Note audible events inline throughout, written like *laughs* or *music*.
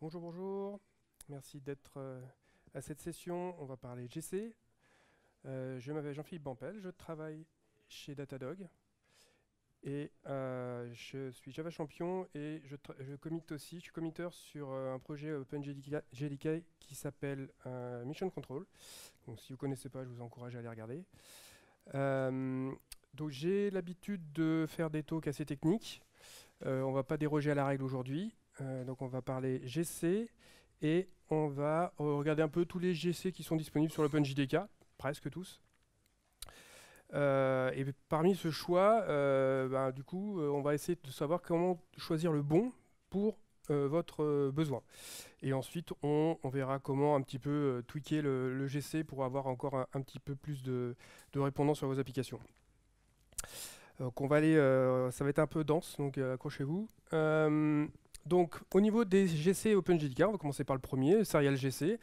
Bonjour, bonjour. Merci d'être euh, à cette session. On va parler GC. Euh, je m'appelle Jean-Philippe Bampel. Je travaille chez Datadog. Et euh, je suis Java champion et je, je commit aussi. Je suis committer sur un projet OpenJDK qui s'appelle Mission Control. si vous ne connaissez pas, je vous encourage à aller regarder. donc, j'ai l'habitude de faire des talks assez techniques. on ne va pas déroger à la règle aujourd'hui. Euh, donc on va parler GC et on va euh, regarder un peu tous les GC qui sont disponibles sur l'OpenJDK, presque tous. Euh, et parmi ce choix, bah, du coup, on va essayer de savoir comment choisir le bon pour votre besoin. Et ensuite, on, verra comment un petit peu tweaker le, GC pour avoir encore un, petit peu plus de, de répondants sur vos applications. Donc on va aller, ça va être un peu dense, donc accrochez-vous. Donc, au niveau des GC OpenJDK, on va commencer par le premier, Serial GC.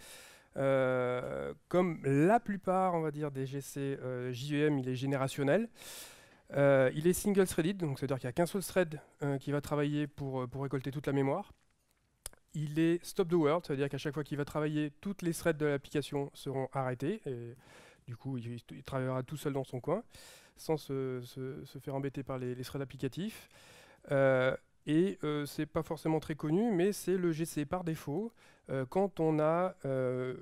Euh, comme la plupart, on va dire, des GC euh, JVM, e il est générationnel. Euh, il est single threaded, donc c'est-à-dire qu'il n'y a qu'un seul thread qui va travailler pour, pour récolter toute la mémoire. Il est stop the world, c'est-à-dire qu'à chaque fois qu'il va travailler, toutes les threads de l'application seront arrêtées. du coup, il, travaillera tout seul dans son coin, sans se, faire embêter par les, threads applicatifs. Et ce euh, c'est pas forcément très connu, mais c'est le GC par défaut. Euh, quand on a euh,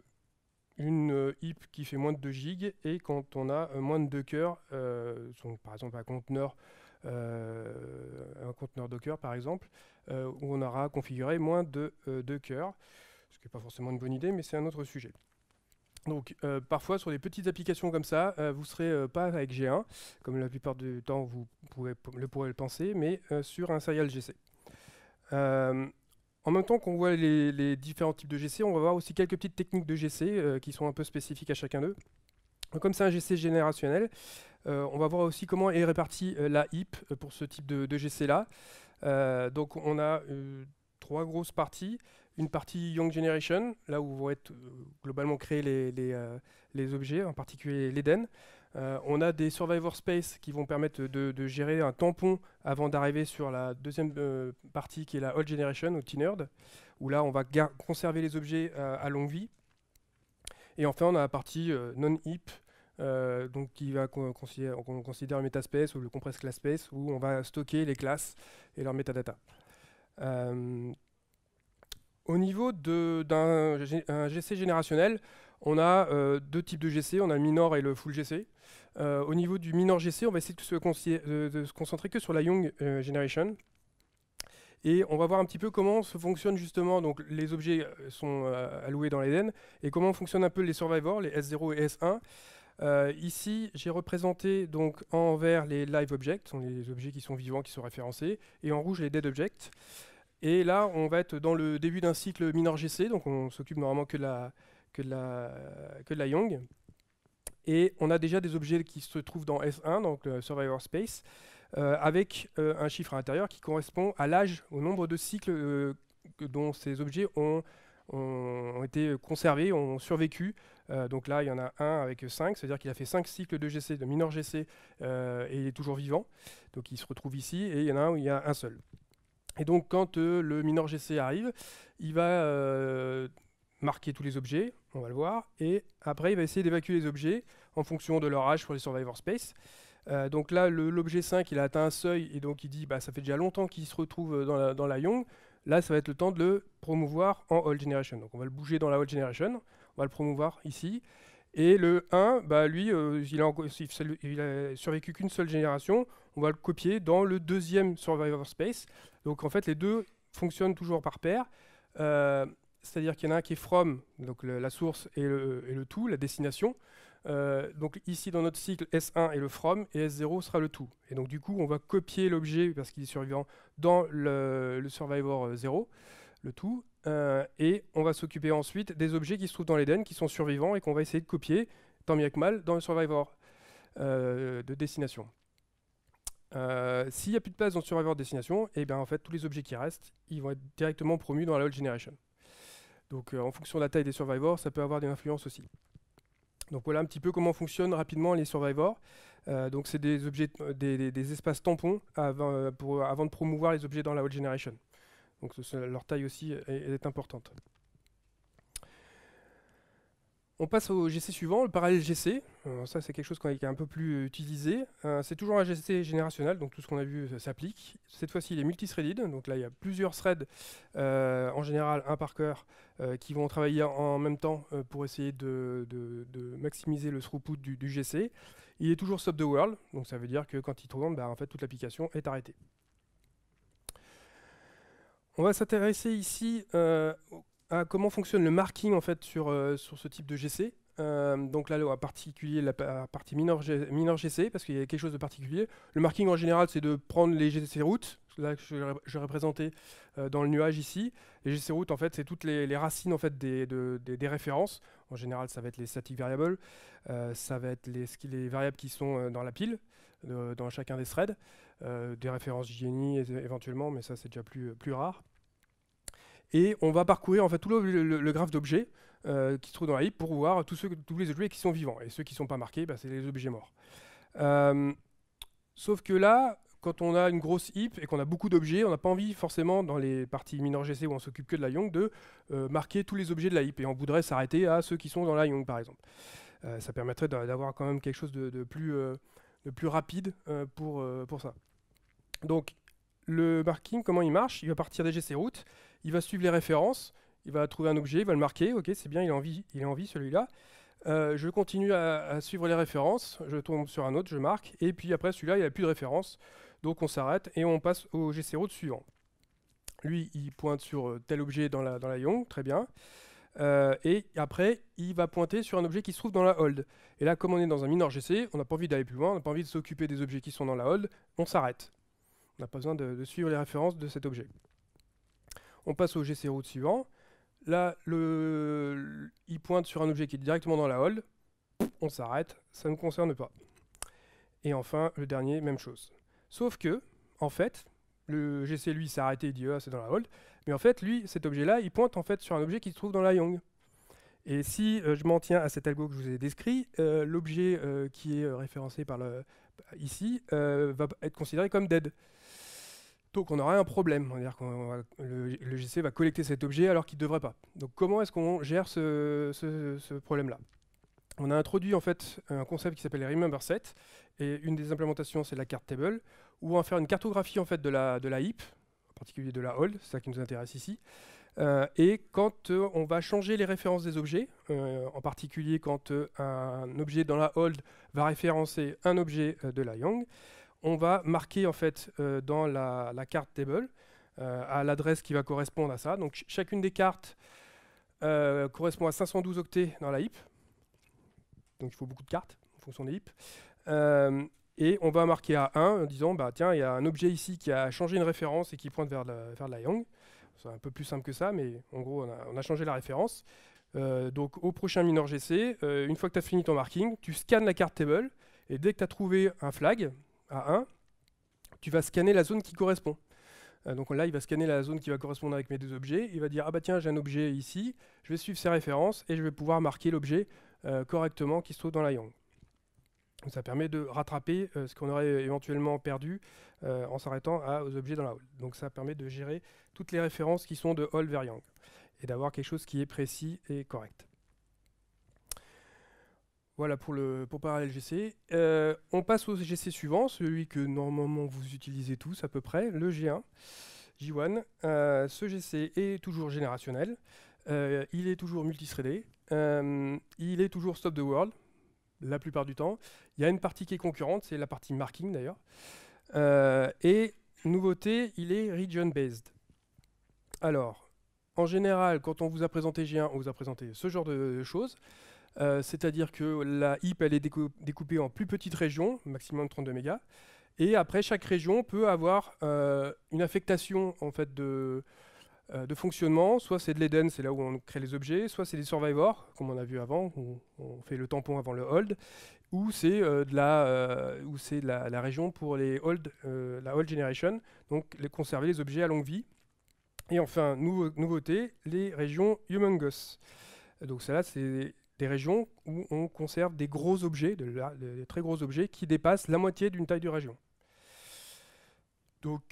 une IP qui fait moins de 2 gigs et quand on a moins de 2 cœurs, par exemple un conteneur, un conteneur Docker par exemple, où on aura configuré moins de 2 cœurs, ce qui n'est pas forcément une bonne idée, mais c'est un autre sujet. Donc euh, parfois sur des petites applications comme ça, euh, vous ne serez euh, pas avec G1, comme la plupart du temps vous pourrez, le pourrez le penser, mais sur un serial GC. en même temps qu'on voit les, différents types de GC, on va voir aussi quelques petites techniques de GC qui sont un peu spécifiques à chacun d'eux. Comme c'est un GC générationnel, on va voir aussi comment est répartie la HIP pour ce type de GC-là. donc on a trois grosses parties une partie Young Generation, là où vont être euh, globalement créés euh, les, objets, en particulier l'Eden. Euh, on a des Survivor Space qui vont permettre de, gérer un tampon avant d'arriver sur la deuxième partie qui est la Old Generation, ou tinerd, où là on va conserver les objets à longue vie. Et enfin on a la partie non heap, donc qui va considérer considère, le metaspace ou le compressed class space, où on va stocker les classes et leurs metadata. Au niveau d'un GC générationnel, on a euh, deux types de GC, on a le minor et le full GC. Euh, au niveau du minor GC, on va essayer de se, concentrer que sur la Young euh, Generation. Et on va voir un petit peu comment se fonctionnent justement, donc les objets sont alloués dans l'Eden, et comment fonctionnent un peu les survivors, les S0 et S1. ici, j'ai représenté donc en vert les live objects, sont les objets qui sont vivants, qui sont référencés, et en rouge les dead objects. Et là, on va être dans le début d'un cycle mineur GC, donc on s'occupe normalement que de la, que Young. Et on a déjà des objets qui se trouvent dans S1, donc le Survivor Space, euh, avec euh, un chiffre à l'intérieur qui correspond à l'âge, au nombre de cycles euh, dont ces objets ont, ont, été conservés, ont survécu. donc là, il y en a un avec 5, c'est-à-dire qu'il a fait 5 cycles de GC, de mineur GC, et il est toujours vivant. Donc il se retrouve ici, et il y en a un où il y a un seul. Et donc quand euh, le mineur GC arrive, il va euh, marquer tous les objets, on va le voir, et après il va essayer d'évacuer les objets en fonction de leur âge pour les Survivor Space. Euh, donc là, l'objet 5, il a atteint un seuil, et donc il dit, bah, ça fait déjà longtemps qu'il se retrouve dans la, dans la Young. Là, ça va être le temps de le promouvoir en Old Generation. Donc on va le bouger dans la Old Generation, on va le promouvoir ici. Et le 1, bah, lui, euh, il, a, il, survécu qu'une seule génération. On va le copier dans le deuxième Survivor Space. Donc en fait, les deux fonctionnent toujours par paire. Euh, c'est-à-dire qu'il y en a un qui est from, donc la source et le, tout, la destination. Euh, donc ici, dans notre cycle, S1 est le from et S0 sera le tout. Et donc du coup, on va copier l'objet, parce qu'il est survivant, dans le, le Survivor 0, le tout. Euh, et on va s'occuper ensuite des objets qui se trouvent dans l'Eden, qui sont survivants et qu'on va essayer de copier, tant mieux que mal, dans le Survivor euh, de destination. Euh, s'il n'y a plus de place dans le Survivor de destination, et eh bien en fait tous les objets qui restent, ils vont être directement promus dans la old generation. Donc en fonction de la taille des survivors, ça peut avoir des influences aussi. Donc voilà un petit peu comment fonctionnent rapidement les survivors. donc c'est des, des, espaces tampons avant, avant, de promouvoir les objets dans la old generation. Donc leur taille aussi est, importante. On passe au GC suivant, le parallèle GC. ça, c'est quelque chose qui est un peu plus euh, utilisé. Euh, c'est toujours un GC générationnel, donc tout ce qu'on a vu euh, s'applique. Cette fois-ci, il est multithreaded, donc là, il y a plusieurs threads, en général un par cœur, qui vont travailler en même temps pour essayer de, maximiser le throughput du, GC. Il est toujours stop the world, donc ça veut dire que quand il tourne, bah, en fait, toute l'application est arrêtée. On va s'intéresser ici euh, à comment fonctionne le marking en fait sur, euh, sur ce type de GC. Euh, donc là, en particulier la partie minor, GC, parce qu'il y a quelque chose de particulier. Le marking en général, c'est de prendre les GC routes, là que je, vais dans le nuage ici. Les GC routes, en fait, c'est toutes les, racines en fait, des, références. En général, ça va être les static variables, ça va être les, les variables qui sont dans la pile, dans chacun des threads. Euh, des références génies éventuellement, mais ça c'est déjà plus, euh, plus rare. Et on va parcourir en fait tout le, graphe d'objets euh, qui se trouve dans la heap pour voir tous, ceux, tous les objets qui sont vivants. Et ceux qui ne sont pas marqués, bah, c'est les objets morts. sauf que là, quand on a une grosse heap et qu'on a beaucoup d'objets, on n'a pas envie forcément dans les parties minor GC où on s'occupe que de la Young de marquer tous les objets de la heap et on voudrait s'arrêter à ceux qui sont dans la Young par exemple. ça permettrait d'avoir quand même quelque chose de, plus, de plus rapide pour, pour ça. Donc le marking, comment il marche Il va partir des GC routes, il va suivre les références, il va trouver un objet, il va le marquer, ok c'est bien, il a envie celui-là. Euh, je continue à, suivre les références, je tombe sur un autre, je marque, et puis après celui-là, il n'y a plus de référence, donc on s'arrête et on passe au GC route suivant. Lui, il pointe sur euh, tel objet dans la, dans Young, très bien. Euh, et après, il va pointer sur un objet qui se trouve dans la hold. Et là, comme on est dans un minor GC, on n'a pas envie d'aller plus loin, on n'a pas envie de s'occuper des objets qui sont dans la hold, on s'arrête. On n'a pas besoin de, suivre les références de cet objet. On passe au GC route suivant. Là, il pointe sur un objet qui est directement dans la hold. On s'arrête, ça ne concerne pas. Et enfin, le dernier, même chose. Sauf que, en fait, le GC lui s'est arrêté, et dit ah, c'est dans la hold. Mais en fait, lui, cet objet-là, il pointe en fait sur un objet qui se trouve dans la Young. Et si euh, je m'en tiens à cet algo que je vous ai décrit, euh, l'objet euh, qui est référencé par ici va être considéré comme dead. Donc on aura un problème, c'est-à-dire que le, GC va collecter cet objet alors qu'il ne devrait pas. Donc comment est-ce qu'on gère ce, problème-là On a introduit en fait un concept qui s'appelle les Remember Set, et une des implémentations c'est la carte table, où on va faire une cartographie en fait de la, de heap, en particulier de la hold, c'est ça qui nous intéresse ici. Euh, et quand euh, on va changer les références des objets, euh, en particulier quand un objet dans la hold va référencer un objet de la young, on va marquer en fait euh, dans la, carte table euh, à l'adresse qui va correspondre à ça. Donc chacune des cartes euh, correspond à 512 octets dans la heap. Donc il faut beaucoup de cartes en fonction des heaps. et on va marquer à 1 en disant bah tiens il y a un objet ici qui a changé une référence et qui pointe vers, la, vers la Yang. C'est un peu plus simple que ça, mais en gros on a, changé la référence. donc au prochain minor GC, une fois que tu as fini ton marking, tu scannes la carte table et dès que tu as trouvé un flag, à 1, tu vas scanner la zone qui correspond. Euh, donc là, il va scanner la zone qui va correspondre avec mes deux objets. Il va dire, ah bah tiens, j'ai un objet ici, je vais suivre ses références et je vais pouvoir marquer l'objet euh, correctement qui se trouve dans la Yang. ça permet de rattraper euh, ce qu'on aurait éventuellement perdu en s'arrêtant aux objets dans la hall. Donc ça permet de gérer toutes les références qui sont de hall vers Yang et d'avoir quelque chose qui est précis et correct. Voilà pour le pour parallèle GC. Euh, on passe au GC suivant, celui que normalement vous utilisez tous à peu près, le G1, g 1 euh, ce GC est toujours générationnel, euh, il est toujours multithreadé, il est toujours stop the world la plupart du temps. Il y a une partie qui est concurrente, c'est la partie marking d'ailleurs. et nouveauté, il est region based. Alors, en général, quand on vous a présenté G1, on vous a présenté ce genre de choses. Euh, c'est-à-dire que la HIP, elle est découpée en plus petites régions, maximum de 32 mégas. Et après, chaque région peut avoir euh, une affectation en fait, de, euh, de fonctionnement. Soit c'est de l'Eden, c'est là où on crée les objets, soit c'est des survivors, comme on a vu avant, où on fait le tampon avant le hold, ou c'est de, la, où de la, région pour les hold, la hold generation, donc les conserver les objets à longue vie. Et enfin, nouveauté, les régions humongous. Donc celle-là, c'est des régions où on conserve des gros objets, de des très gros objets, qui dépassent la moitié d'une taille de région.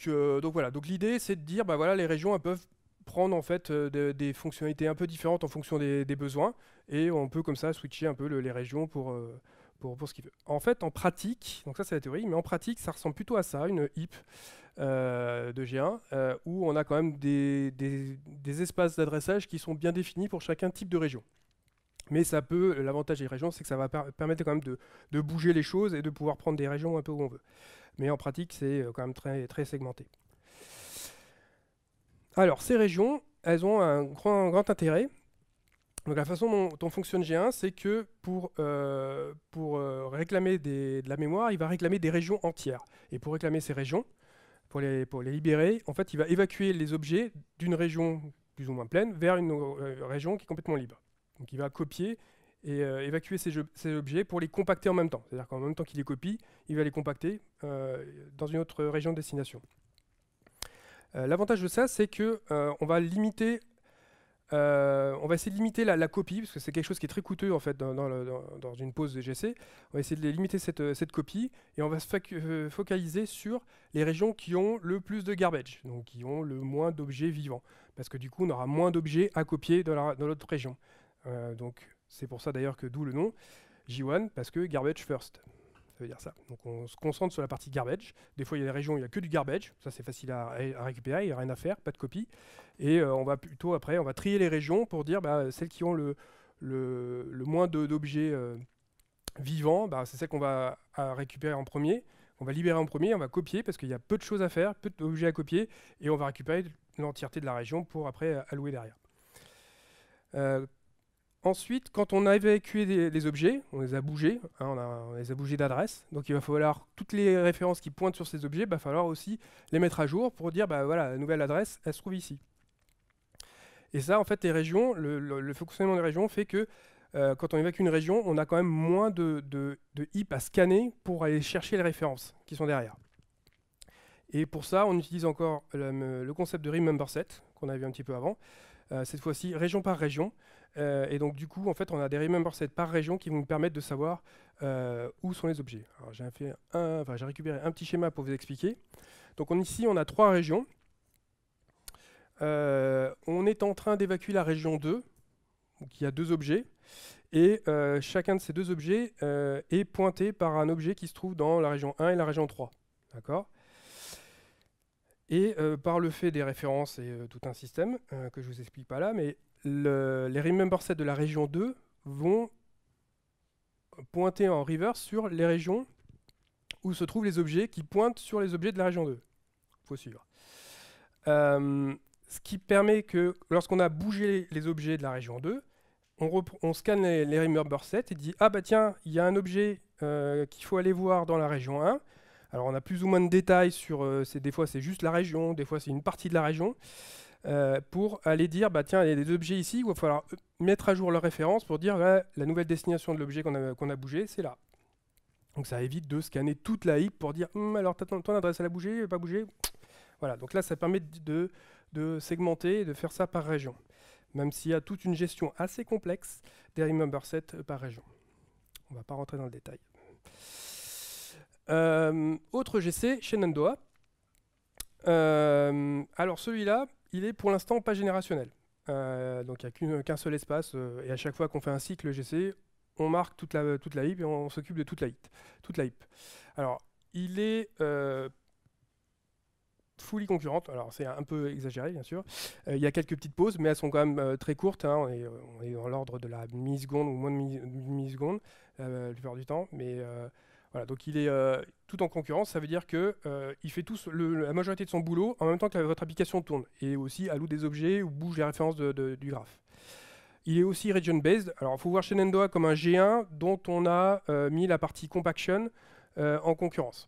Euh, donc, voilà. Donc l'idée, c'est de dire, bah voilà, les régions elles peuvent prendre en fait euh, des fonctionnalités un peu différentes en fonction des, besoins, et on peut comme ça switcher un peu les régions pour, euh, pour, ce qu'il veut. En fait, en pratique, donc ça c'est la théorie, mais en pratique, ça ressemble plutôt à ça, une IP de G1, où on a quand même des espaces d'adressage qui sont bien définis pour chacun type de région mais ça peut, l'avantage des régions, c'est que ça va permettre quand même de, bouger les choses et de pouvoir prendre des régions un peu où on veut. Mais en pratique, c'est euh, quand même très, segmenté. Alors, ces régions, elles ont un grand, intérêt. Donc, la façon dont, on fonctionne G1, c'est que pour, euh, euh, réclamer de la mémoire, il va réclamer des régions entières. Et pour réclamer ces régions, pour les, libérer, en fait, il va évacuer les objets d'une région plus ou moins pleine vers une région qui est complètement libre. Donc il va copier et euh, évacuer ces, objets pour les compacter en même temps. C'est-à-dire qu'en même temps qu'il les copie, il va les compacter euh, dans une autre région de destination. Euh, l'avantage de ça, c'est que on va on va essayer de limiter la, copie, parce que c'est quelque chose qui est très coûteux en fait dans, une pause de GC. On va essayer de limiter cette, copie et on va se focaliser sur les régions qui ont le plus de garbage, donc qui ont le moins d'objets vivants, parce que du coup on aura moins d'objets à copier dans l'autre région. Euh, donc c'est pour ça d'ailleurs que d'où le nom J1 parce que garbage first. Ça veut dire ça. Donc on se concentre sur la partie garbage. Des fois il y a des régions où il n'y a que du garbage, ça c'est facile à, récupérer, il n'y a rien à faire, pas de copie. Et euh, on va plutôt après, on va trier les régions pour dire bah, celles qui ont le, moins d'objets euh, vivants, bah, c'est celles qu'on va récupérer en premier. On va libérer en premier, on va copier parce qu'il y a peu de choses à faire, peu d'objets à copier, et on va récupérer l'entièreté de la région pour après allouer derrière. Ensuite, quand on a évacué des, les objets, on les a bougés, hein, on, les a bougés d'adresse. Donc il va falloir toutes les références qui pointent sur ces objets, il bah, va falloir aussi les mettre à jour pour dire bah voilà, la nouvelle adresse, elle se trouve ici. Et ça, en fait, les régions, le, fonctionnement des régions fait que euh, quand on évacue une région, on a quand même moins de, de, heap à scanner pour aller chercher les références qui sont derrière. Et pour ça, on utilise encore le, concept de remember set qu'on a vu un petit peu avant. Euh, cette fois-ci, région par région. Euh, et donc, du coup, en fait, on a des remember sets par région qui vont nous permettre de savoir euh, où sont les objets. j'ai, fait j'ai récupéré un petit schéma pour vous expliquer. Donc, on, ici, on a trois régions. Euh, on est en train d'évacuer la région 2. Donc, il y a deux objets. Et chacun de ces deux objets est pointé par un objet qui se trouve dans la région 1 et la région 3. D'accord et par le fait des références et tout un système, que je ne vous explique pas là, mais les Remember Sets de la région 2 vont pointer en reverse sur les régions où se trouvent les objets qui pointent sur les objets de la région 2. Il faut suivre. Euh, ce qui permet que lorsqu'on a bougé les objets de la région 2, on, scanne les, remember sets et dit Ah bah tiens, il y a un objet euh, qu'il faut aller voir dans la région 1. Alors on a plus ou moins de détails sur. Euh, des fois c'est juste la région, des fois c'est une partie de la région. Euh, pour aller dire, bah, tiens, il y a des objets ici, il va falloir euh, mettre à jour leur référence pour dire, la nouvelle destination de l'objet qu'on a, a, bougé, c'est là. Donc ça évite de scanner toute la hype pour dire, hum, alors ton, ton adresse, elle a bougé, elle n'a pas bougé. Voilà, donc là, ça permet de, segmenter et de faire ça par région, même s'il y a toute une gestion assez complexe des remember set euh, par région. On ne va pas rentrer dans le détail. autre GC, Shenandoah. Euh, alors celui-là, il est pour l'instant pas générationnel. Euh, donc il n'y a qu'un seul espace, euh, et à chaque fois qu'on fait un cycle GC, on marque toute la, toute la heap et on, s'occupe de toute la, heap, heap. Alors, il est euh, fully concurrente, alors c'est un peu exagéré bien sûr. Il y a quelques petites pauses, mais elles sont quand même très courtes, hein. on, est, dans l'ordre de la demi-seconde ou moins de milliseconde, la plupart du temps, mais voilà, donc il est euh, tout en concurrence, ça veut dire qu'il euh, fait tout la majorité de son boulot en même temps que votre application tourne et aussi alloue des objets ou bouge les références du graphe. Il est aussi region-based. Alors, il faut voir Shenandoah comme un G1 dont on a euh, mis la partie compaction en concurrence.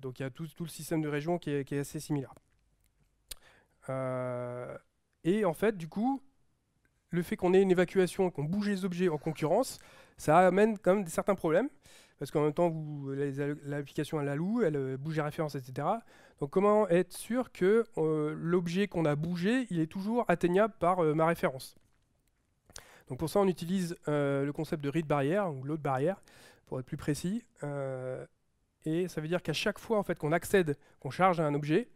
donc, il y a tout, le système de région qui est, assez similaire. et en fait, du coup, le fait qu'on ait une évacuation, et qu'on bouge les objets en concurrence, ça amène quand même certains problèmes, parce qu'en même temps, vous, l'application, elle la loue, elle euh, bouge les références, etc. Donc comment être sûr que euh, l'objet qu'on a bougé, il est toujours atteignable par euh, ma référence Donc pour ça, on utilise le concept de read barrière, ou load barrière, pour être plus précis. et ça veut dire qu'à chaque fois en fait, qu'on accède, qu'on charge à un objet,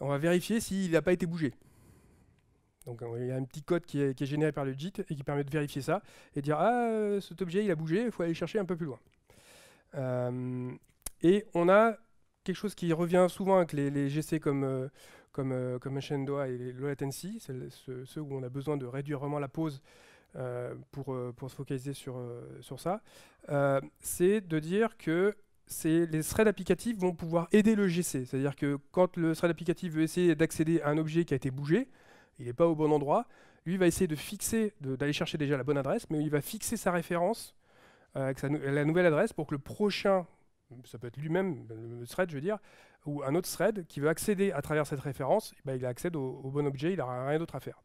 on va vérifier s'il n'a pas été bougé. Donc euh, il y a un petit code qui est, généré par le JIT et qui permet de vérifier ça et dire ah euh, cet objet il a bougé, il faut aller chercher un peu plus loin. Euh, et on a quelque chose qui revient souvent avec les, GC comme comme, comme Shenandoah et les low latency, ceux, où on a besoin de réduire vraiment la pause pour, pour se focaliser sur, sur ça, c'est de dire que les threads applicatifs vont pouvoir aider le GC. C'est-à-dire que quand le thread applicatif veut essayer d'accéder à un objet qui a été bougé, il n'est pas au bon endroit. Lui, va essayer de fixer, d'aller chercher déjà la bonne adresse, mais il va fixer sa référence euh, avec la nouvelle adresse pour que le prochain, ça peut être lui-même, le thread, je veux dire, ou un autre thread qui veut accéder à travers cette référence, eh ben, il accède au, bon objet, il n'aura rien d'autre à faire.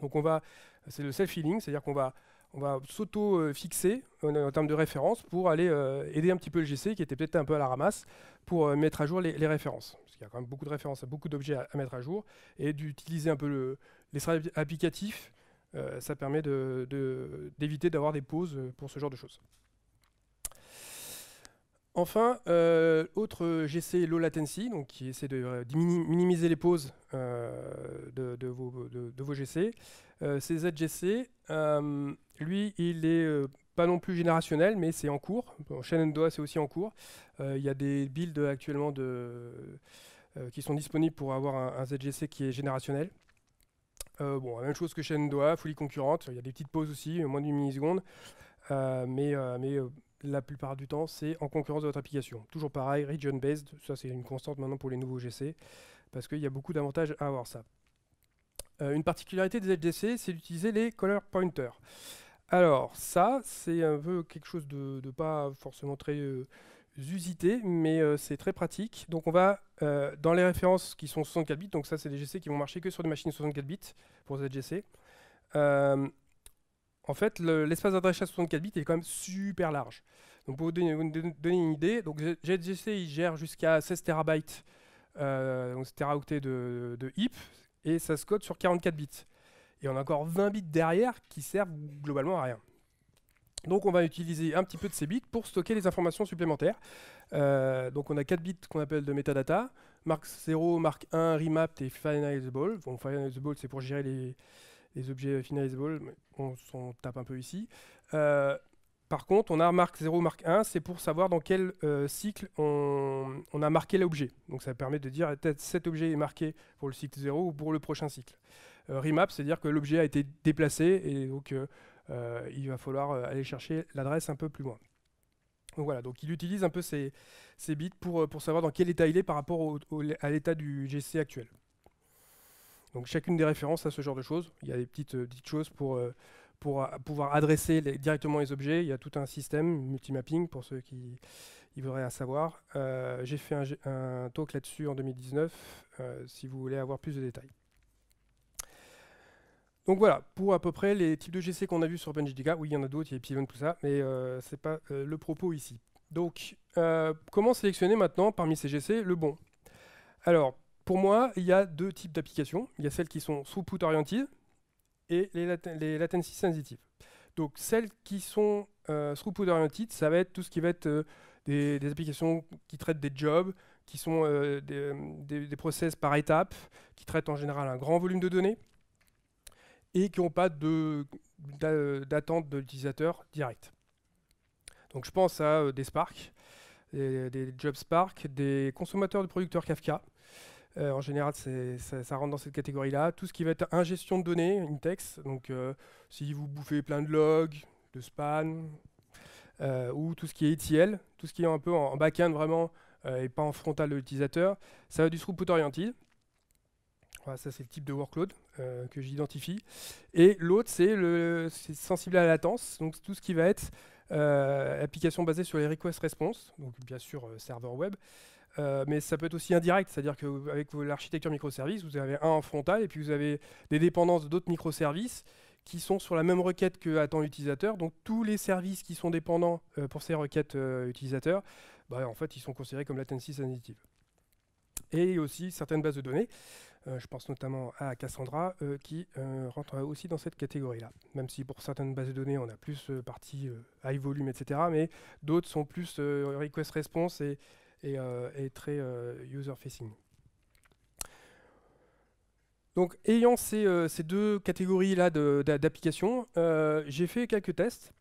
Donc on va, c'est le self-healing, c'est-à-dire qu'on va, s'auto-fixer euh, en, termes de référence pour aller euh, aider un petit peu le GC qui était peut-être un peu à la ramasse pour mettre à jour les références il y a quand même beaucoup de références, beaucoup d'objets à, mettre à jour, et d'utiliser un peu le, les applicatifs, euh, ça permet d'éviter d'avoir des pauses euh, pour ce genre de choses. Enfin, euh, autre GC low latency, donc qui essaie de, minimiser les pauses de, vos, de, GC, c'est ZGC. lui, il est pas non plus générationnel, mais c'est en cours. En Shenandoah, c'est aussi en cours. Euh, il y a des builds actuellement de, euh, qui sont disponibles pour avoir un, ZGC qui est générationnel. Euh, bon, la même chose que Shenandoah, folie concurrente. Il y a des petites pauses aussi, moins d'une milliseconde. mais, la plupart du temps, c'est en concurrence de votre application. Toujours pareil, region-based. Ça, c'est une constante maintenant pour les nouveaux GC. Parce qu'il y a beaucoup d'avantages à avoir ça. une particularité des ZGC, c'est d'utiliser les color pointers. Alors, ça, c'est un peu quelque chose de, pas forcément très euh, usité, mais euh, c'est très pratique. Donc, on va euh, dans les références qui sont 64 bits, donc ça, c'est des GC qui vont marcher que sur des machines 64 bits pour ZGC. en fait, l'espace le, d'adresse à 64 bits est quand même super large. Donc, pour vous donner, une idée, donc ZGC il gère jusqu'à 16 terabytes, donc teraoctets de, de, HIP, et ça se code sur 44 bits et on a encore 20 bits derrière qui servent globalement à rien. Donc on va utiliser un petit peu de ces bits pour stocker les informations supplémentaires. Euh, donc on a 4 bits qu'on appelle de metadata, mark 0, mark 1, remapped et finalizable. Bon, finalizable c'est pour gérer les, objets finalizable, on s'en tape un peu ici. Euh, par contre, on a mark 0, mark 1, c'est pour savoir dans quel euh, cycle on, a marqué l'objet. Donc ça permet de dire peut-être cet objet est marqué pour le cycle 0 ou pour le prochain cycle. Euh, remap, c'est-à-dire que l'objet a été déplacé et donc euh, euh, il va falloir aller chercher l'adresse un peu plus loin. Donc voilà, donc il utilise un peu ces, bits pour, savoir dans quel état il est par rapport au, à l'état du GC actuel. Donc chacune des références à ce genre de choses. Il y a des petites, choses pour, pouvoir adresser directement les objets. Il y a tout un système, multimapping pour ceux qui ils voudraient à savoir. J'ai fait un, talk là-dessus en 2019, si vous voulez avoir plus de détails. Donc voilà, pour à peu près les types de GC qu'on a vu sur OpenJDK. Oui, il y en a d'autres, il y a Epsilon, tout ça, mais euh, ce n'est pas euh, le propos ici. Donc, euh, comment sélectionner maintenant parmi ces GC le bon Alors, pour moi, il y a deux types d'applications. Il y a celles qui sont throughput oriented et les, latency sensitive. Donc, celles qui sont throughput oriented, ça va être tout ce qui va être des, applications qui traitent des jobs, qui sont des, des, process par étapes, qui traitent en général un grand volume de données et qui n'ont pas d'attente de l'utilisateur direct. Donc je pense à euh, des Spark, des, jobs Spark, des consommateurs de producteurs Kafka. Euh, en général, ça, rentre dans cette catégorie-là. Tout ce qui va être ingestion de données, Intex. Donc euh, si vous bouffez plein de logs, de span, ou tout ce qui est ETL, tout ce qui est un peu en, back-end vraiment et pas en frontal de l'utilisateur, ça va du throughput oriented. ça c'est le type de workload. Euh, que j'identifie. Et l'autre, c'est le sensible à la latence, donc tout ce qui va être euh, application basée sur les request response, donc bien sûr euh, serveur web. mais ça peut être aussi indirect, c'est-à-dire qu'avec l'architecture microservice, vous avez un en frontal et puis vous avez des dépendances d'autres microservices qui sont sur la même requête que attend l'utilisateur. Donc tous les services qui sont dépendants pour ces requêtes utilisateurs, bah, en fait, ils sont considérés comme latency sensitive. Et aussi certaines bases de données. Euh, je pense notamment à Cassandra, euh, qui euh, rentre aussi dans cette catégorie-là. Même si pour certaines bases de données, on a plus partie high volume, etc. Mais d'autres sont plus request response et, et, très user-facing. Donc, ayant ces, deux catégories-là d'applications, j'ai fait quelques tests.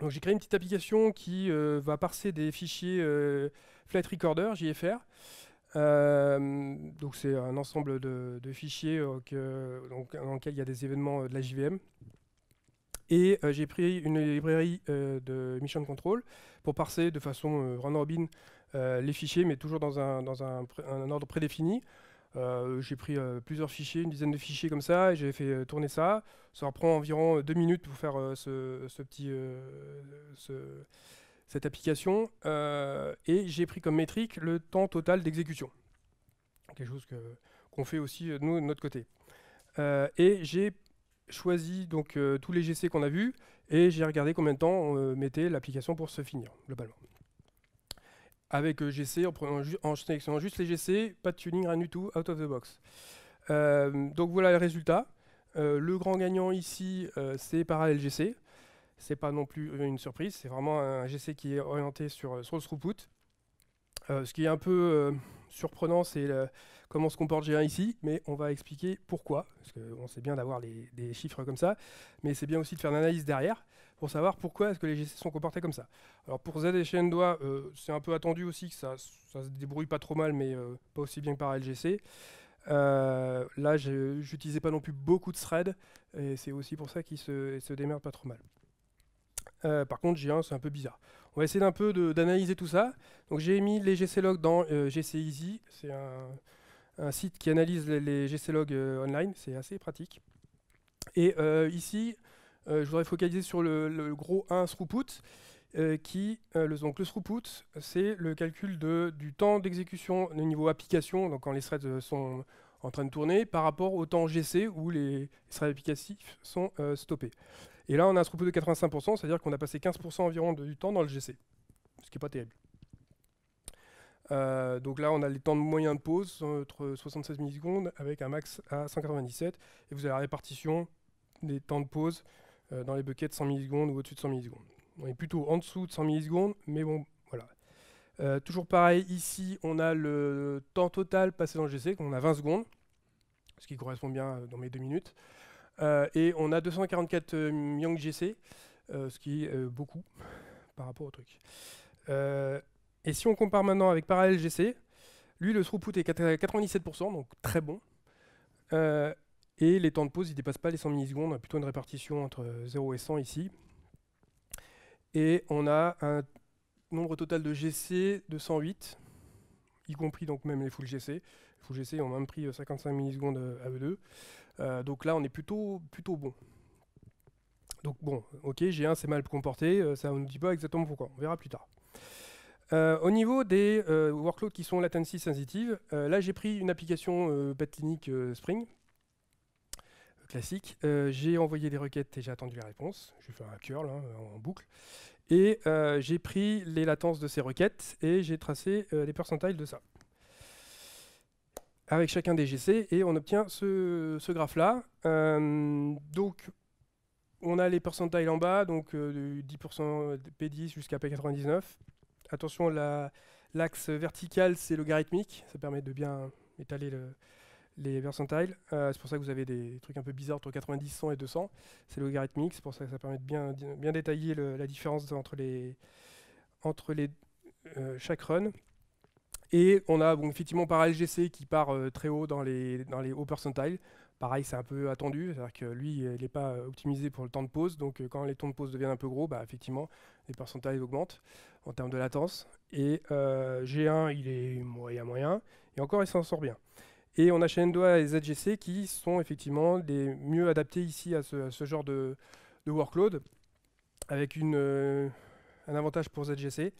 Donc, j'ai créé une petite application qui va parser des fichiers Flight Recorder, JFR, euh, donc c'est un ensemble de, fichiers euh, dans lequel il y a des événements euh, de la JVM. Et j'ai pris une librairie de Mission Control pour parser de façon run robin les fichiers, mais toujours dans un, ordre prédéfini. j'ai pris plusieurs fichiers, une dizaine de fichiers comme ça, et j'ai fait tourner ça. Ça prend environ deux minutes pour faire ce, petit cette application, euh, et j'ai pris comme métrique le temps total d'exécution. Quelque chose qu'on fait aussi euh, nous de notre côté. Euh, et j'ai choisi donc tous les GC qu'on a vus et j'ai regardé combien de temps on mettait l'application pour se finir globalement. Avec GC, en, prenant en sélectionnant juste les GC, pas de tuning, rien du tout, out of the box. donc voilà le résultat. le grand gagnant ici, c'est GC c'est pas non plus une surprise, c'est vraiment un GC qui est orienté sur, euh, sur le throughput. Euh, ce qui est un peu euh, surprenant, c'est comment se comporte G1 ici, mais on va expliquer pourquoi, parce qu'on sait bien d'avoir des chiffres comme ça, mais c'est bien aussi de faire une analyse derrière pour savoir pourquoi est-ce que les GC sont comportés comme ça. Alors pour Z et Shendoa, c'est un peu attendu aussi que ça, ça, se débrouille pas trop mal, mais pas aussi bien que par LGC. là, j'utilisais pas non plus beaucoup de threads, et c'est aussi pour ça qu'ils se, se démerdent pas trop mal. Euh, par contre, j'ai un, c'est un peu bizarre. On va essayer d'un peu d'analyser tout ça. Donc j'ai mis les GC logs dans euh, GC GCEasy. C'est un, site qui analyse les, GC logs euh, online. C'est assez pratique. Et ici, je voudrais focaliser sur le, gros 1 throughput. qui, le, donc le throughput, c'est le calcul de, du temps d'exécution au niveau application, donc quand les threads sont en train de tourner, par rapport au temps GC où les threads applicatifs sont stoppés. Et là, on a un throughput de 85%, c'est-à-dire qu'on a passé 15% environ du temps dans le GC, ce qui n'est pas terrible. Euh, donc là, on a les temps de moyen de pause entre 76 millisecondes avec un max à 197. Et vous avez la répartition des temps de pause euh, dans les buckets de 100 millisecondes ou au-dessus de 100 millisecondes. On est plutôt en dessous de 100 millisecondes, mais bon, voilà. Euh, toujours pareil, ici, on a le temps total passé dans le GC, qu'on a 20 secondes, ce qui correspond bien dans mes 2 minutes. Euh, et on a 244 young GC, ce qui est euh, beaucoup *laughs* par rapport au truc. Euh, et si on compare maintenant avec Parallel GC, lui, le throughput est à 97%, donc très bon. et les temps de pause, ils ne dépassent pas les 100 millisecondes, on a plutôt une répartition entre 0 et 100 ici. Et on a un nombre total de GC de 108, y compris donc même les full GC. Les full GC ont même pris 55 millisecondes à eux euh, donc là, on est plutôt, plutôt bon. Donc bon, ok, G1 c'est mal comporté, euh, ça ne nous dit pas exactement pourquoi, on verra plus tard. Euh, au niveau des workloads qui sont latency sensitive, là j'ai pris une application Clinic Spring classique. j'ai envoyé des requêtes et j'ai attendu les réponses. vais faire un curl hein, en, en boucle. Et j'ai pris les latences de ces requêtes et j'ai tracé les percentiles de ça avec chacun des GC et on obtient ce, graphe-là. Euh, donc, on a les percentiles en bas, donc du 10% P10 jusqu'à P99. Attention, l'axe vertical, c'est logarithmique. Ça permet de bien étaler les percentiles. Euh, c'est pour ça que vous avez des trucs un peu bizarres entre 90, 100 et 200. C'est logarithmique, c'est pour ça que ça permet de bien, détailler la différence entre les, entre les, euh, chaque run. Et on a effectivement par LGC qui part euh, très haut dans les, hauts percentiles. Pareil, c'est un peu attendu, c'est-à-dire que lui, il n'est pas optimisé pour le temps de pause, donc euh, quand les temps de pause deviennent un peu gros, bah, effectivement, les percentiles augmentent en termes de latence. Et euh, G1, il est moyen-moyen, et encore, il s'en sort bien. Et on a Shenandoah et ZGC qui sont effectivement les mieux adaptés ici à ce, genre de, workload, avec un avantage pour ZGC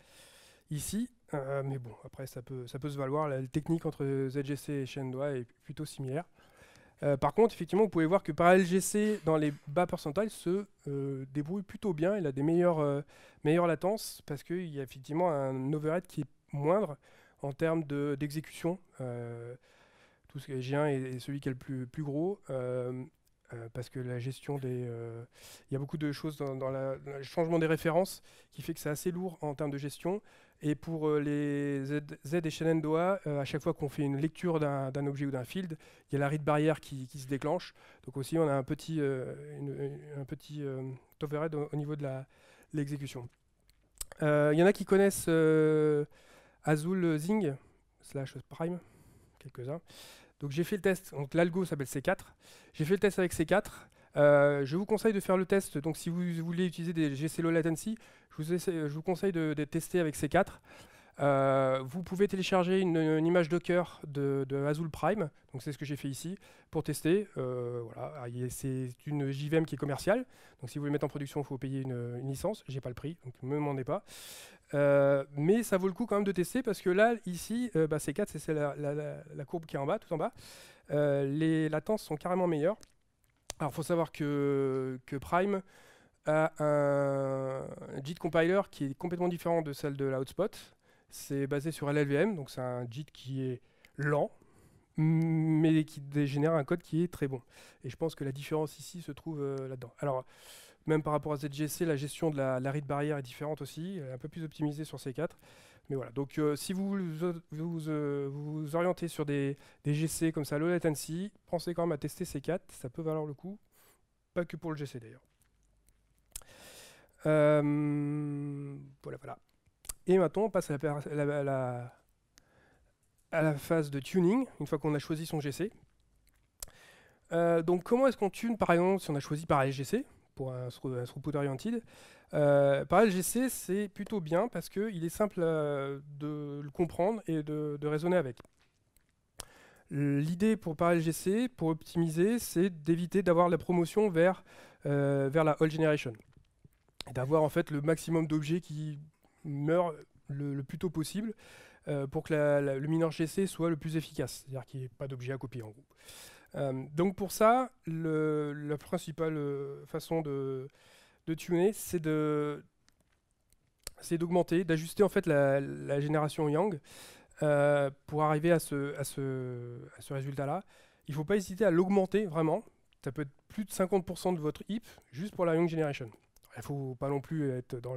ici, euh, mais bon, après, ça peut, ça peut se valoir. La technique entre ZGC et Shendoa est plutôt similaire. Euh, par contre, effectivement, vous pouvez voir que par LGC, dans les bas percentiles se euh, débrouille plutôt bien. Il a des meilleures, meilleures latences parce qu'il y a effectivement un overhead qui est moindre en termes d'exécution. tout ce qui est G1 est, celui qui est le plus, plus gros. parce que la gestion des... Il y a beaucoup de choses dans, dans, le changement des références qui fait que c'est assez lourd en termes de gestion. Et pour euh, les Z, et Shenandoah, euh, à chaque fois qu'on fait une lecture d'un objet ou d'un field, il y a la ride barrière qui, se déclenche. Donc aussi, on a un petit, euh, overhead au, niveau de l'exécution. Il y en a qui connaissent Azul Zing, slash Prime, quelques-uns. Donc j'ai fait le test, donc l'algo s'appelle C4. J'ai fait le test avec C4. Euh, je vous conseille de faire le test. Donc, si vous voulez utiliser des GC Low Latency, je vous, conseille de, tester avec C4. Euh, vous pouvez télécharger une, image Docker de, Azul Prime, donc c'est ce que j'ai fait ici, pour tester. Euh, voilà. Ah, c'est une JVM qui est commerciale, donc si vous voulez mettre en production, il faut payer une, licence. licence. J'ai pas le prix, donc ne me demandez pas. mais ça vaut le coup quand même de tester parce que là, ici, bah, C4, c'est la, courbe qui est en bas, tout en bas. les latences sont carrément meilleures. Alors, faut savoir que, Prime a un JIT compiler qui est complètement différent de celle de la C'est basé sur LLVM, donc c'est un JIT qui est lent, mais qui dégénère un code qui est très bon. Et je pense que la différence ici se trouve euh, là-dedans. Alors, même par rapport à ZGC, la gestion de la, la read barrière est différente aussi, elle est un peu plus optimisée sur C4. Mais voilà, donc euh, si euh, euh, vous vous, orientez sur des, GC comme ça, low latency, pensez quand même à tester ces 4, ça peut valoir le coup. Pas que pour le GC d'ailleurs. voilà, voilà. Et maintenant, on passe à la, phase de tuning, une fois qu'on a choisi son GC. donc comment est-ce qu'on tune par exemple si on a choisi par GC pour un, euh, un throughput euh, oriented. Euh, par LGC, c'est plutôt bien parce qu'il est simple de le comprendre et de, raisonner avec. L'idée pour LGC, pour optimiser, c'est d'éviter d'avoir la promotion vers, la whole generation. d'avoir en fait le maximum d'objets qui meurent le, plus tôt possible pour que le mineur GC soit le plus efficace, c'est-à-dire qu'il n'y ait pas d'objets à copier en gros. Euh, donc pour ça, la principale euh, façon de, tuner, c'est d'augmenter, d'ajuster en fait la, génération Yang euh, pour arriver à ce, résultat-là. Il ne faut pas hésiter à l'augmenter vraiment. Ça peut être plus de 50% de votre HIP juste pour la Young Generation il ne faut pas non plus être dans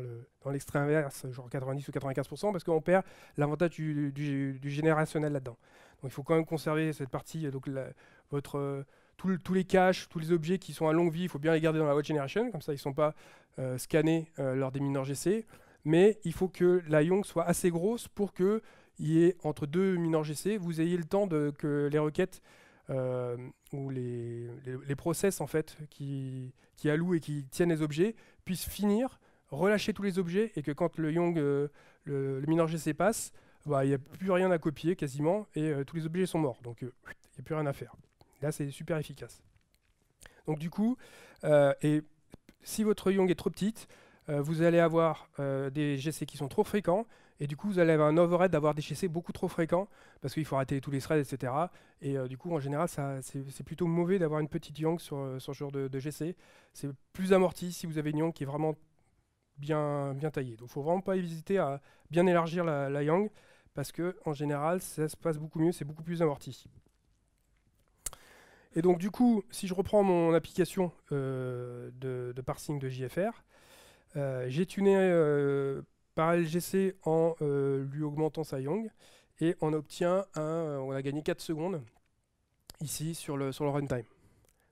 inverse, genre 90 ou 95%, parce qu'on perd l'avantage du, générationnel là-dedans. Donc il faut quand même conserver cette partie, euh, donc votre, euh, tous les caches, tous les objets qui sont à longue vie, il faut bien les garder dans la Watch Generation, comme ça ils ne sont pas euh, scannés lors des mineurs GC. Mais il faut que la Young soit assez grosse pour qu'il y ait, entre deux mineurs GC, vous ayez le temps que les requêtes euh, où les, process en fait qui, qui, allouent et qui tiennent les objets puissent finir, relâcher tous les objets et que quand le Young, euh, le, mineur GC passe, bah, il n'y a plus rien à copier quasiment et euh, tous les objets sont morts. Donc il n'y a plus rien à faire. Là, c'est super efficace. Donc du coup, et si votre Young est trop petite, vous allez avoir des GC qui sont trop fréquents, et du coup, vous allez avoir un overhead d'avoir des GC beaucoup trop fréquents, parce qu'il faut rater tous les threads, etc. Et euh, du coup, en général, c'est plutôt mauvais d'avoir une petite yang sur, euh, ce genre de, GC. C'est plus amorti si vous avez une yang qui est vraiment bien, bien taillée. Donc, il ne faut vraiment pas hésiter à bien élargir la, yang, parce que en général, ça se passe beaucoup mieux, c'est beaucoup plus amorti. Et donc, du coup, si je reprends mon application euh, de, parsing de JFR, j'ai tuné par GC en euh, lui augmentant sa Young et on obtient un, euh, on a gagné 4 secondes ici sur le, sur le runtime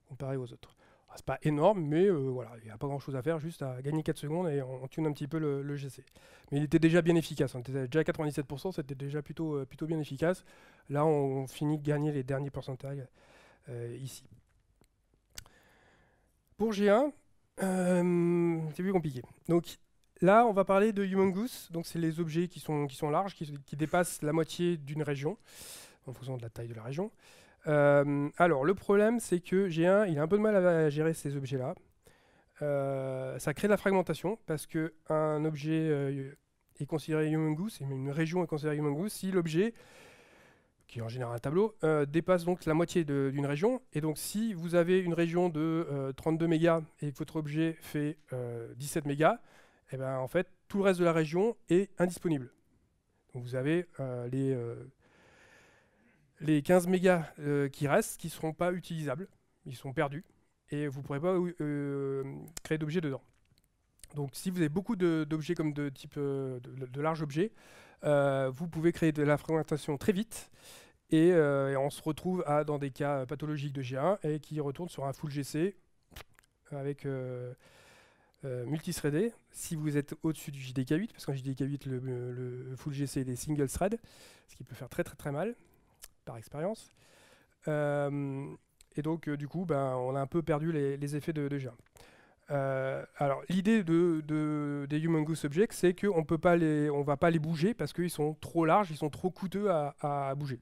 comparé aux autres. Ah, c'est pas énorme, mais euh, voilà, il n'y a pas grand chose à faire, juste à gagner 4 secondes et on, tune un petit peu le, GC. Mais il était déjà bien efficace, on hein, était déjà à 97%, c'était déjà plutôt, plutôt bien efficace. Là, on, finit de gagner les derniers pourcentages ici. Pour G1, c'est plus compliqué. Donc, Là, on va parler de humongous, donc c'est les objets qui sont, qui sont larges, qui, qui dépassent la moitié d'une région, en fonction de la taille de la région. Euh, alors, le problème, c'est que G1, il a un peu de mal à, gérer ces objets-là. Euh, ça crée de la fragmentation, parce qu'un objet euh, est considéré humongous, une région est considérée humongous, si l'objet, qui est en général un tableau, dépasse donc la moitié d'une région. Et donc, si vous avez une région de 32 mégas et que votre objet fait 17 mégas, eh ben, en fait, tout le reste de la région est indisponible. Donc vous avez euh, les, euh, les 15 mégas euh, qui restent, qui ne seront pas utilisables, ils sont perdus, et vous ne pourrez pas créer d'objets dedans. Donc si vous avez beaucoup d'objets comme de type de, larges objets, vous pouvez créer de la fragmentation très vite, et, on se retrouve à, dans des cas pathologiques de G1 et qui retournent sur un full GC avec euh, multithreadé, si vous êtes au-dessus du JDK8, parce qu'en JDK8, le, full GC est des single thread, ce qui peut faire très très très mal, par expérience. Euh, et donc, euh, du coup, ben, on a un peu perdu les, effets de, de alors, l'idée de, des Human Goose Objects, c'est qu'on ne va pas les bouger parce qu'ils sont trop larges, ils sont trop coûteux à bouger.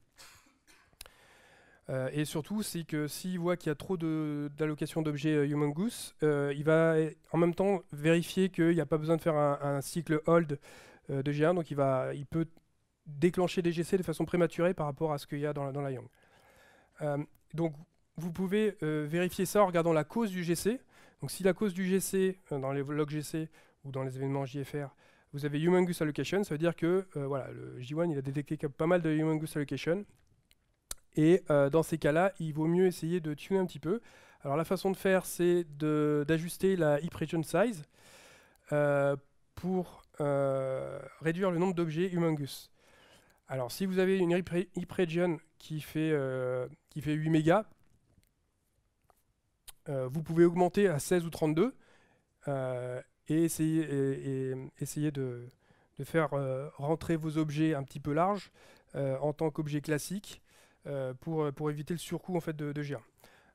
Euh, et surtout, c'est que s'il voit qu'il y a trop d'allocations d'objets euh, human-goose, euh, il va en même temps vérifier qu'il n'y a pas besoin de faire un, cycle hold de G1, donc il, peut déclencher des GC de façon prématurée par rapport à ce qu'il y a dans la, Yang. donc vous pouvez vérifier ça en regardant la cause du GC. Donc si la cause du GC, dans les logs GC ou dans les événements JFR, vous avez human-goose Allocation, ça veut dire que le J1 il a détecté pas mal de human-goose Allocation, et euh, dans ces cas-là, il vaut mieux essayer de tuner un petit peu. Alors la façon de faire, c'est d'ajuster la heap size euh, pour euh, réduire le nombre d'objets humongous. Alors si vous avez une heap region qui fait, qui fait 8 mégas, vous pouvez augmenter à 16 ou 32 et essayer, de, faire rentrer vos objets un petit peu larges en tant qu'objet classique. Euh, euh, pour, éviter le surcoût en fait, de, de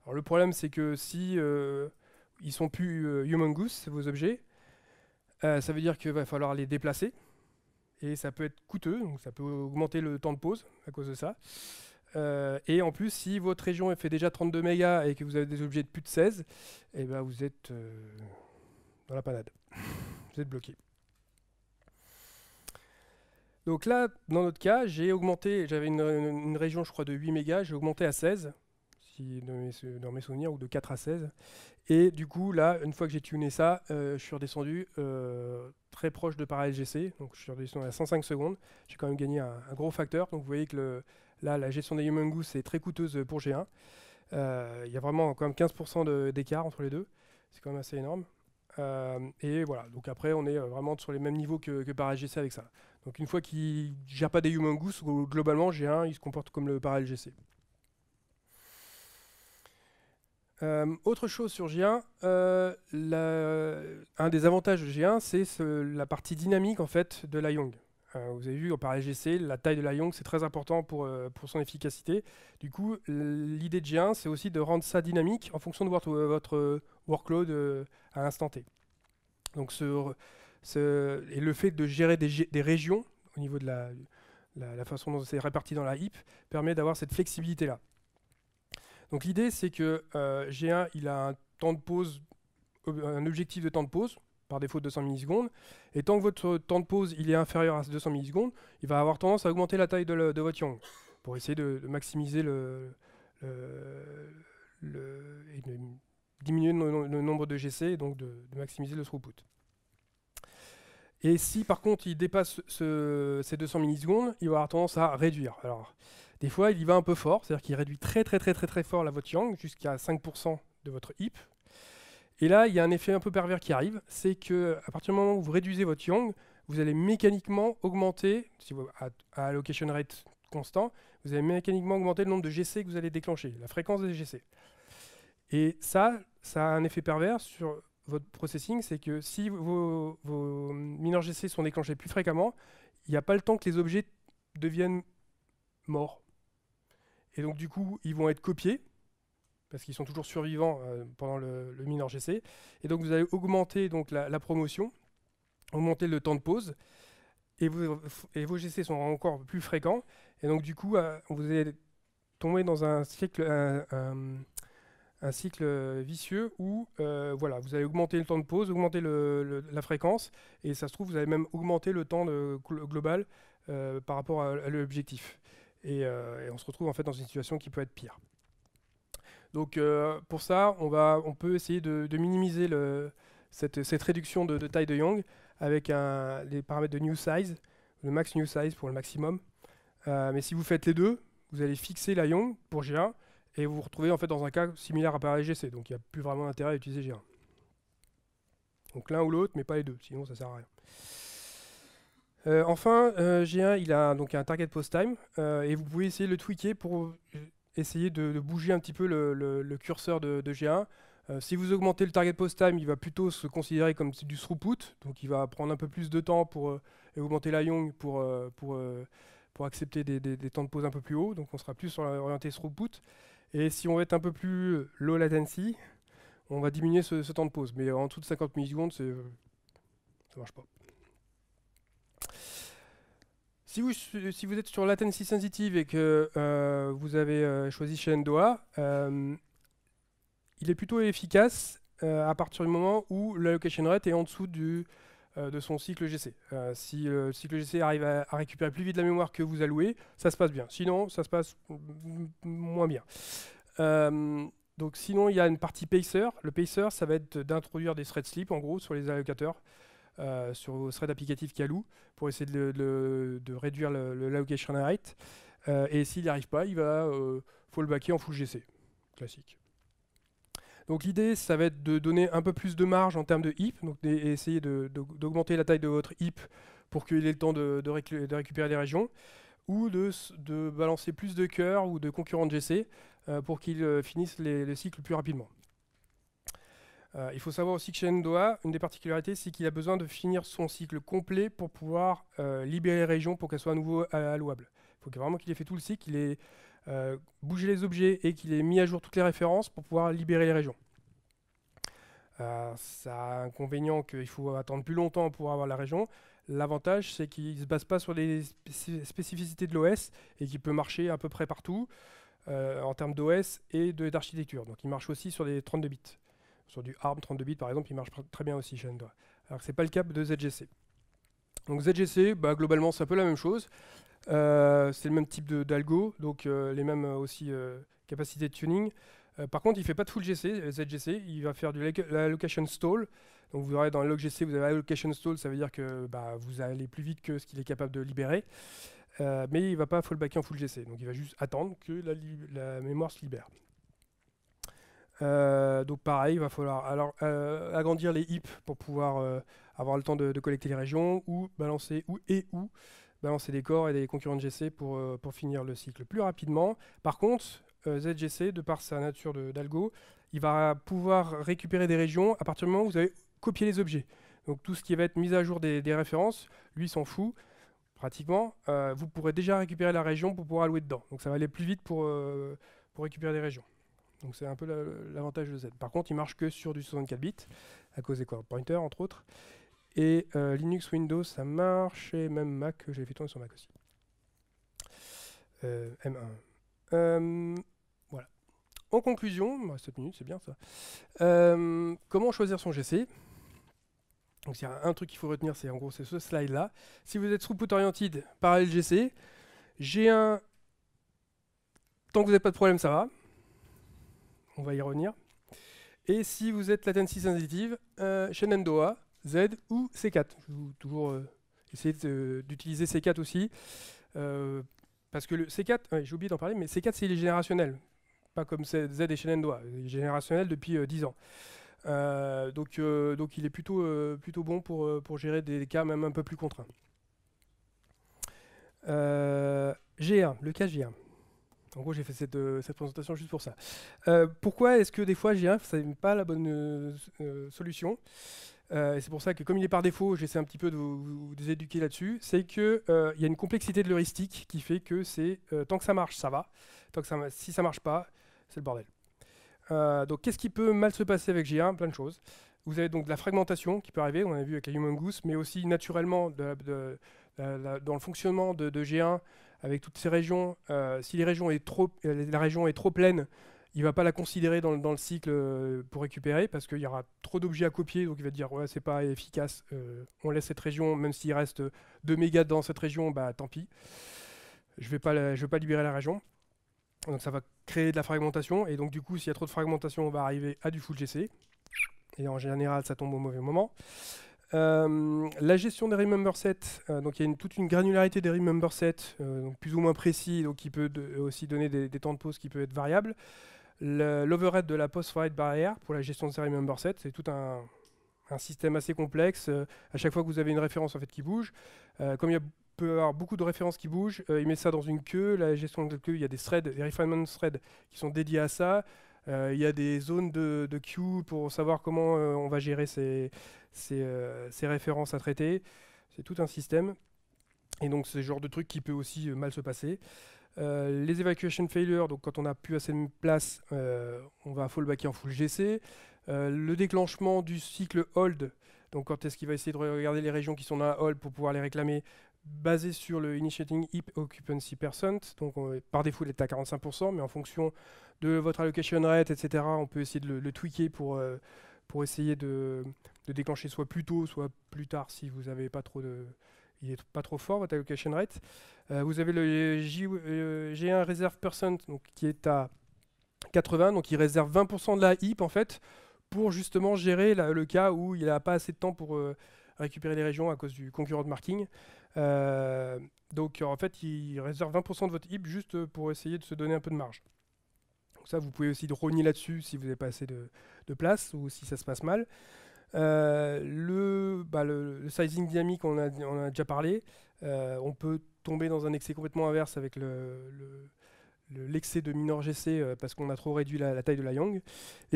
Alors le problème, c'est que si euh, ils sont plus humongous, vos objets, ça veut dire qu'il va falloir les déplacer. Et ça peut être coûteux, donc ça peut augmenter le temps de pause à cause de ça. et en plus, si votre région fait déjà 32 mégas et que vous avez des objets de plus de 16, et eh ben vous êtes dans la panade. Vous êtes bloqué. Donc là, dans notre cas, j'ai augmenté, j'avais une, région, je crois, de 8 mégas, j'ai augmenté à 16, si dans mes, souvenirs, ou de 4 à 16. Et du coup, là, une fois que j'ai tuné ça, euh, je suis redescendu euh, très proche de par donc je suis redescendu à 105 secondes. J'ai quand même gagné un, gros facteur, donc vous voyez que là, la gestion des Human c'est est très coûteuse pour G1. Euh, il y a vraiment quand même 15% d'écart entre les deux, c'est quand même assez énorme. et voilà, donc après, on est vraiment sur les mêmes niveaux que, que par avec ça. Donc une fois qu'il ne gère pas des humongous, globalement G1, il se comporte comme le parallèle GC. Euh, autre chose sur G1, euh, un des avantages de G1, c'est la partie dynamique en fait de la Young. Euh, vous avez vu, en parallèle la taille de la Young, c'est très important pour, pour son efficacité. Du coup, l'idée de G1, c'est aussi de rendre ça dynamique en fonction de votre, workload à instant T. Donc ce, et le fait de gérer des, régions au niveau de la, façon dont c'est réparti dans la HIP permet d'avoir cette flexibilité-là. Donc l'idée, c'est que euh, G1, il a un temps de pause, un objectif de temps de pause, par défaut de 200 millisecondes, et tant que votre temps de pause il est inférieur à 200 millisecondes, il va avoir tendance à augmenter la taille de, votre yang, pour essayer de, maximiser le, diminuer le, nombre de GC, et donc de maximiser le throughput. Et si par contre il dépasse ces 200 millisecondes, il va avoir tendance à réduire. Alors, des fois, il y va un peu fort, c'est-à-dire qu'il réduit très très très très très fort la votre yang jusqu'à 5% de votre hip. Et là, il y a un effet un peu pervers qui arrive, c'est que à partir du moment où vous réduisez votre yang, vous allez mécaniquement augmenter, si vous, à, allocation rate constant, vous allez mécaniquement augmenter le nombre de GC que vous allez déclencher, la fréquence des GC. Et ça, ça a un effet pervers sur votre processing, c'est que si vos, vos mineurs GC sont déclenchés plus fréquemment, il n'y a pas le temps que les objets deviennent morts. Et donc du coup, ils vont être copiés, parce qu'ils sont toujours survivants euh, pendant le, mineur GC. Et donc vous allez augmenter donc, la, promotion, augmenter le temps de pause, et, et, vos GC sont encore plus fréquents. Et donc du coup, euh, vous allez tomber dans un cycle, un cycle euh, vicieux où euh, voilà, vous allez augmenter le temps de pause, augmenter la fréquence, et ça se trouve, vous allez même augmenter le temps de, global euh, par rapport à, l'objectif. Et, on se retrouve en fait dans une situation qui peut être pire. Donc pour ça, on, va, on peut essayer de, minimiser le, cette, réduction de, taille de Young avec un, les paramètres de new size, le max new size pour le maximum. mais si vous faites les deux, vous allez fixer la Young pour G1, et vous vous retrouvez en fait dans un cas similaire à pareil GC, donc il n'y a plus vraiment d'intérêt à utiliser G1. Donc l'un ou l'autre, mais pas les deux, sinon ça sert à rien. Euh, enfin, euh, G1, il a donc un target post time, euh, et vous pouvez essayer de le tweaker pour essayer de, bouger un petit peu le, curseur de, G1. si vous augmentez le target post time, il va plutôt se considérer comme du throughput, donc il va prendre un peu plus de temps pour augmenter la young pour, pour, pour accepter des, temps de pause un peu plus haut, donc on sera plus sur l'orienté throughput. Et si on va être un peu plus low latency, on va diminuer ce, temps de pause. Mais en dessous de 50 millisecondes, ça ne marche pas. Si vous, êtes sur latency sensitive et que euh, vous avez euh, choisi chez euh, il est plutôt efficace à partir du moment où la location rate est en dessous du, euh, de son cycle GC. Euh, si euh, le cycle GC arrive à, récupérer plus vite la mémoire que vous allouez, ça se passe bien. Sinon, ça se passe mm, mm, moins bien. donc sinon, il y a une partie pacer. Le pacer, ça va être d'introduire des threads sleep en gros, sur les allocateurs. sur vos threads applicatifs qui allouent pour essayer de, de réduire l'allocation rate. et s'il n'y arrive pas, il va euh, fallbacker en full GC, classique. Donc l'idée, ça va être de donner un peu plus de marge en termes de heap, donc et essayer d'augmenter la taille de votre HIP pour qu'il ait le temps de, récupérer les régions, ou de, balancer plus de cœurs ou de concurrents de GC euh, pour qu'ils euh, finissent les, cycles plus rapidement. Euh, il faut savoir aussi que chez Ndoa, une des particularités, c'est qu'il a besoin de finir son cycle complet pour pouvoir libérer les régions pour qu'elles soient à nouveau allouables. Il faut vraiment qu'il ait fait tout le cycle, qu'il euh, bouger les objets et qu'il ait mis à jour toutes les références pour pouvoir libérer les régions. Euh, ça a un inconvénient qu'il faut attendre plus longtemps pour avoir la région. L'avantage, c'est qu'il ne se base pas sur les spécificités de l'OS et qu'il peut marcher à peu près partout euh, en termes d'OS et d'architecture. Donc il marche aussi sur des 32 bits. Sur du ARM 32 bits, par exemple, il marche très bien aussi, Alors que ce n'est pas le cas de ZGC. Donc ZGC, bah, globalement, c'est un peu la même chose. Euh, c'est le même type d'algo, donc euh, les mêmes euh, aussi capacités de tuning. par contre, il ne fait pas de full GC, ZGC, il va faire de l'allocation stall. Donc vous aurez dans le GC, vous avez allocation stall, ça veut dire que bah, vous allez plus vite que ce qu'il est capable de libérer. mais il ne va pas fallbacker en full GC, donc il va juste attendre que la, mémoire se libère. donc pareil, il va falloir alors, agrandir les heaps pour pouvoir avoir le temps de, de, collecter les régions ou balancer ou et ou balancer des corps et des concurrents de GC pour, euh, pour finir le cycle plus rapidement. Par contre, euh, ZGC, de par sa nature d'algo, il va pouvoir récupérer des régions à partir du moment où vous avez copié les objets. Donc tout ce qui va être mis à jour des, références, lui s'en fout pratiquement. Euh, vous pourrez déjà récupérer la région pour pouvoir allouer dedans. Donc ça va aller plus vite pour, pour récupérer des régions. Donc c'est un peu l'avantage de Z. Par contre, il marche que sur du 64 bits, à cause des corps pointers, entre autres. Et euh, Linux, Windows, ça marche. Et même Mac, j'ai fait tourner sur Mac aussi. Euh, M1. Euh, voilà. En conclusion, reste bah, 7 minutes, c'est bien ça. comment choisir son GC donc il y a un truc qu'il faut retenir, c'est en gros c'est ce slide-là. Si vous êtes throughput oriented par LGC, j'ai un... Tant que vous n'avez pas de problème, ça va. On va y revenir. Et si vous êtes latency sensitive, euh, Shenandoah, Z ou C4. Je vais toujours euh, essayer d'utiliser C4 aussi. Euh, parce que le C4, j'ai oublié d'en parler, mais C4 c'est générationnel. Pas comme Z et Shenandoah, il est générationnel depuis 10 euh, ans. donc, donc il est plutôt, plutôt bon pour, pour gérer des cas même un peu plus contraints. G1, le cas G1. En gros, j'ai fait cette, cette, présentation juste pour ça. pourquoi est-ce que des fois G1, ce n'est pas la bonne solution euh, c'est pour ça que comme il est par défaut, j'essaie un petit peu de vous, éduquer là-dessus, c'est qu'il euh, il y a une complexité de l'heuristique qui fait que c'est euh, tant que ça marche, ça va, tant que ça, si ça marche pas, c'est le bordel. donc qu'est-ce qui peut mal se passer avec g 1 Plein de choses. Vous avez donc de la fragmentation qui peut arriver, on a vu avec la mais aussi naturellement dans le fonctionnement de, G1 avec toutes ces régions. si les régions est trop, la région est trop pleine, il va pas la considérer dans, le cycle euh, pour récupérer parce qu'il y aura trop d'objets à copier, donc il va dire ouais c'est pas efficace, euh, on laisse cette région, même s'il reste 2 mégas dans cette région, bah tant pis, je vais pas, je vais pas libérer la région. Donc ça va créer de la fragmentation, et donc du coup s'il y a trop de fragmentation, on va arriver à du full GC, et en général ça tombe au mauvais moment. Euh, la gestion des remember sets, donc il y a une, toute une granularité des remember sets, donc plus ou moins précis, donc qui peut aussi donner des, des, temps de pause qui peuvent être variables. L'overhead de la post-fight barrière pour la gestion de ces remember c'est tout un, système assez complexe. Euh, à chaque fois que vous avez une référence en fait, qui bouge, euh, comme il peut y avoir beaucoup de références qui bougent, euh, il met ça dans une queue. La gestion de la queue, il y a des threads, des refinement threads qui sont dédiés à ça. Il y a des zones de, queue pour savoir comment on va gérer ces, ces références à traiter. C'est tout un système. Et donc, ce genre de truc qui peut aussi mal se passer. Euh, les evacuation failure, donc quand on n'a plus assez de place, euh, on va fallbacker en full GC. Euh, le déclenchement du cycle hold, donc quand est-ce qu'il va essayer de regarder les régions qui sont dans la hold pour pouvoir les réclamer, basé sur le initiating heap occupancy percent. Donc par défaut, il est à 45%, mais en fonction de votre allocation rate, etc., on peut essayer de le, tweaker pour, pour essayer de, de, déclencher soit plus tôt, soit plus tard si vous n'avez pas trop de, il est pas trop fort, votre allocation rate. Euh, vous avez le euh, G, 1 Reserve Percent donc, qui est à 80, donc il réserve 20% de la heap en fait, pour justement gérer le cas où il n'a pas assez de temps pour euh, récupérer les régions à cause du concurrent de marking. donc en fait, il réserve 20% de votre heap juste pour essayer de se donner un peu de marge. Donc ça, vous pouvez aussi rogner là-dessus si vous n'avez pas assez de, de, place ou si ça se passe mal. Euh, bah, le, sizing dynamique, on, a, a déjà parlé. Euh, on peut tomber dans un excès complètement inverse avec l'excès de minor GC euh, parce qu'on a trop réduit la, taille de la Et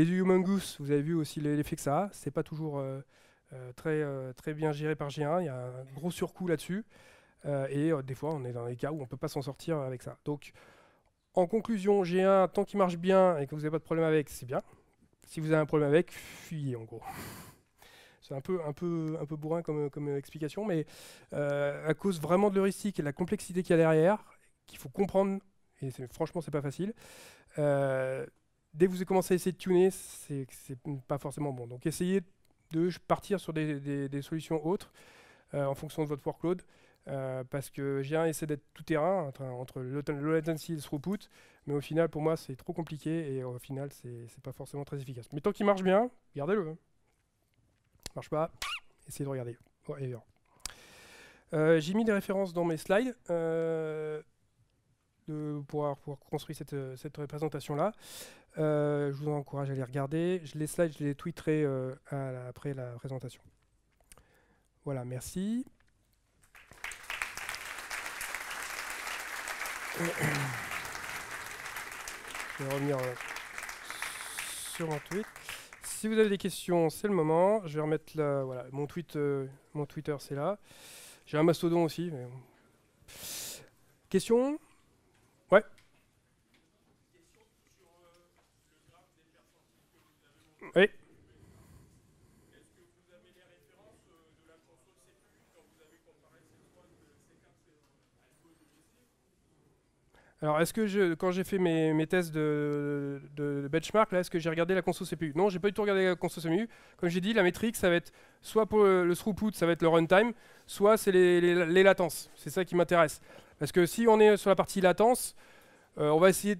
Les goose, vous avez vu aussi l'effet que ça a. C'est pas toujours très, très bien géré par G1. Il y a un gros surcoût là-dessus. et des fois, on est dans les cas où on ne peut pas s'en sortir avec ça. Donc, en conclusion, G1, tant qu'il marche bien et que vous n'avez pas de problème avec, c'est bien. Si vous avez un problème avec, fuyez en gros un peu, un, peu, un peu bourrin comme, comme explication, mais euh, à cause vraiment de l'heuristique et de la complexité qu'il y a derrière, qu'il faut comprendre, et franchement, c'est pas facile. Euh, dès que vous commencez à essayer de tuner, c'est pas forcément bon. Donc essayez de partir sur des, solutions autres euh, en fonction de votre workload. parce que j'ai un essai d'être tout terrain entre, entre le, latency et le throughput, mais au final pour moi c'est trop compliqué et au final c'est pas forcément très efficace. Mais tant qu'il marche bien, gardez-le. Hein marche pas, essayez de regarder. Euh, j'ai mis des références dans mes slides euh, de, pour, pour construire cette, euh, cette représentation-là. je vous encourage à les regarder. Je les slides, je les tweeterai après la présentation. Voilà, merci. je vais revenir sur un tweet si vous avez des questions, c'est le moment. Je vais remettre la voilà, mon, tweet, euh, mon Twitter, c'est là. J'ai un mastodon aussi. Mais... Question? Ouais Oui. Alors, est-ce que je, quand j'ai fait mes, mes, tests de, benchmark, là, est-ce que j'ai regardé la conso CPU Non, j'ai pas du tout regardé la conso CPU. Comme j'ai dit, la métrique, ça va être soit pour le, throughput, ça va être le runtime, soit c'est les, latences. C'est ça qui m'intéresse. Parce que si on est sur la partie latence, euh, on va essayer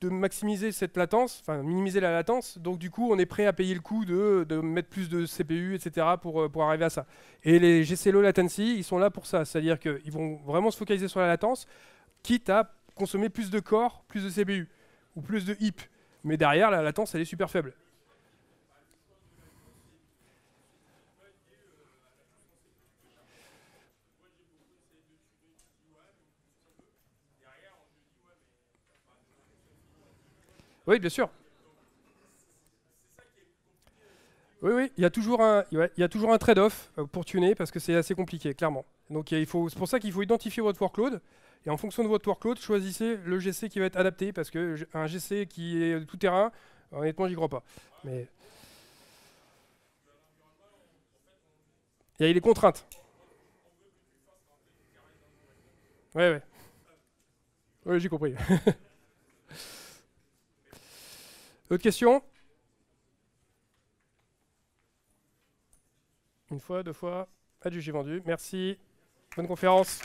de maximiser cette latence, enfin minimiser la latence. Donc du coup, on est prêt à payer le coût de, de mettre plus de CPU, etc. pour, euh, pour arriver à ça. Et les GCLO latency, ils sont là pour ça. C'est-à-dire qu'ils vont vraiment se focaliser sur la latence, quitte à consommer plus de corps, plus de CPU, ou plus de HIP. Mais derrière, la latence, elle est super faible. Oui, bien sûr. Oui, il y a toujours un, un trade-off euh, pour tuner parce que c'est assez compliqué, clairement. Donc il faut, c'est pour ça qu'il faut identifier votre workload, et en fonction de votre workload, choisissez le GC qui va être adapté, parce qu'un GC qui est tout terrain, honnêtement, j'y crois pas. Mais... Il y a les contraintes. Ouais, Oui, j'ai compris. *laughs* Autre question Une fois, deux fois. Adieu, j'ai vendu. Merci. Bonne conférence.